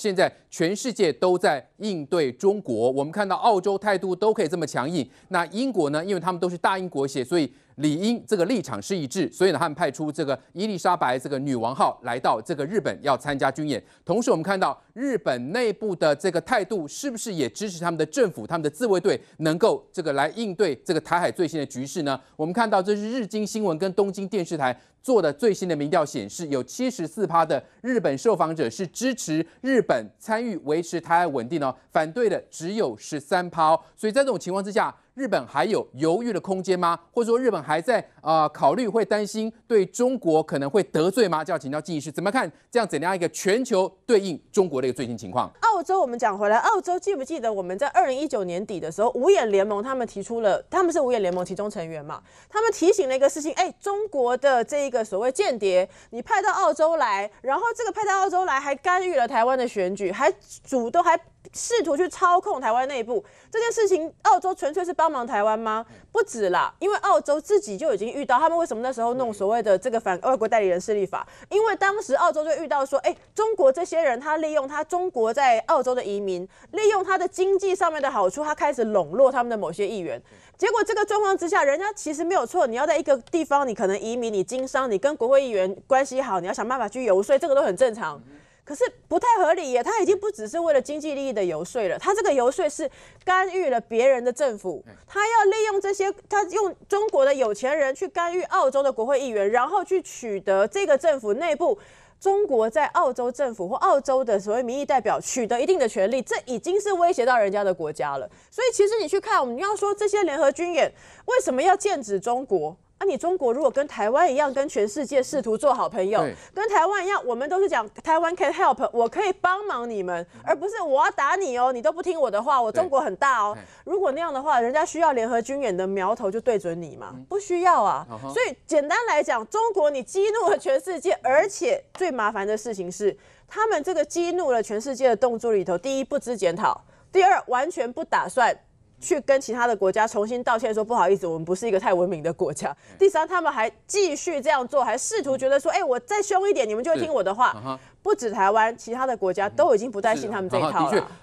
现在全世界都在应对中国，我们看到澳洲态度都可以这么强硬，那英国呢？因为他们都是大英国血，所以理应这个立场是一致，所以呢，他们派出这个伊丽莎白这个女王号来到这个日本要参加军演。同时，我们看到日本内部的这个态度，是不是也支持他们的政府、他们的自卫队能够这个来应对这个台海最新的局势呢？我们看到这是日经新闻跟东京电视台。做的最新的民调显示，有七十四趴的日本受访者是支持日本参与维持台海稳定哦，反对的只有十三趴，所以在这种情况之下。日本还有犹豫的空间吗？或者说日本还在啊考虑会担心对中国可能会得罪吗？就要请教记忆师怎么看这样怎样一个全球对应中国的一个最新情况。澳洲，我们讲回来，澳洲记不记得我们在二零一九年底的时候，五眼联盟他们提出了，他们是五眼联盟其中成员嘛？他们提醒了一个事情，哎，中国的这一个所谓间谍，你派到澳洲来，然后这个派到澳洲来还干预了台湾的选举，还主动还。试图去操控台湾内部这件事情，澳洲纯粹是帮忙台湾吗？不止啦，因为澳洲自己就已经遇到，他们为什么那时候弄所谓的这个反外国代理人势力法？因为当时澳洲就遇到说，哎，中国这些人他利用他中国在澳洲的移民，利用他的经济上面的好处，他开始笼络他们的某些议员。结果这个状况之下，人家其实没有错，你要在一个地方，你可能移民，你经商，你跟国会议员关系好，你要想办法去游说，这个都很正常。可是不太合理耶，他已经不只是为了经济利益的游说了，他这个游说是干预了别人的政府，他要利用这些，他用中国的有钱人去干预澳洲的国会议员，然后去取得这个政府内部中国在澳洲政府或澳洲的所谓民意代表取得一定的权利，这已经是威胁到人家的国家了。所以其实你去看，我们要说这些联合军演为什么要剑指中国？那你中国如果跟台湾一样，跟全世界试图做好朋友，跟台湾一样，我们都是讲台湾 can help，我可以帮忙你们，而不是我要打你哦，你都不听我的话，我中国很大哦。如果那样的话，人家需要联合军演的苗头就对准你嘛，不需要啊。所以简单来讲，中国你激怒了全世界，而且最麻烦的事情是，他们这个激怒了全世界的动作里头，第一不知检讨，第二完全不打算。去跟其他的国家重新道歉，说不好意思，我们不是一个太文明的国家。第三，他们还继续这样做，还试图觉得说，哎，我再凶一点，你们就听我的话。不止台湾，其他的国家都已经不再信他们这一套了。